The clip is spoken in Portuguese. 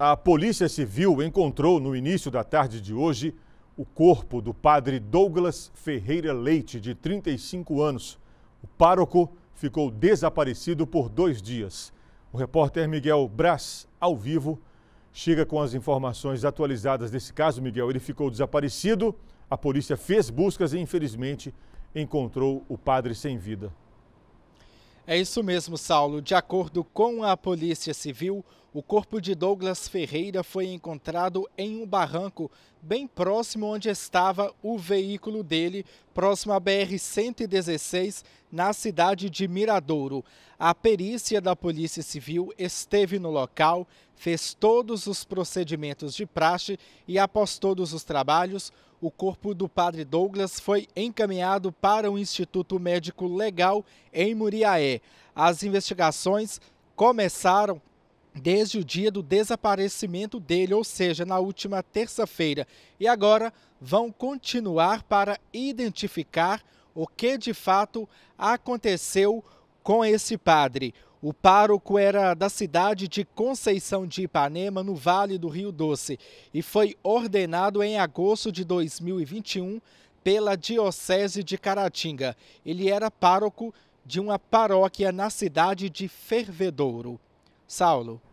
A Polícia Civil encontrou no início da tarde de hoje o corpo do padre Douglas Ferreira Leite, de 35 anos. O pároco ficou desaparecido por dois dias. O repórter Miguel Braz, ao vivo, chega com as informações atualizadas desse caso. Miguel, ele ficou desaparecido, a polícia fez buscas e, infelizmente, encontrou o padre sem vida. É isso mesmo, Saulo. De acordo com a Polícia Civil, o corpo de Douglas Ferreira foi encontrado em um barranco bem próximo onde estava o veículo dele, próximo à BR-116, na cidade de Miradouro. A perícia da Polícia Civil esteve no local, fez todos os procedimentos de praxe e, após todos os trabalhos, o corpo do padre Douglas foi encaminhado para o Instituto Médico Legal em Muriaé. As investigações começaram desde o dia do desaparecimento dele, ou seja, na última terça-feira. E agora vão continuar para identificar o que de fato aconteceu com esse padre. O pároco era da cidade de Conceição de Ipanema, no Vale do Rio Doce, e foi ordenado em agosto de 2021 pela Diocese de Caratinga. Ele era pároco de uma paróquia na cidade de Fervedouro. Saulo.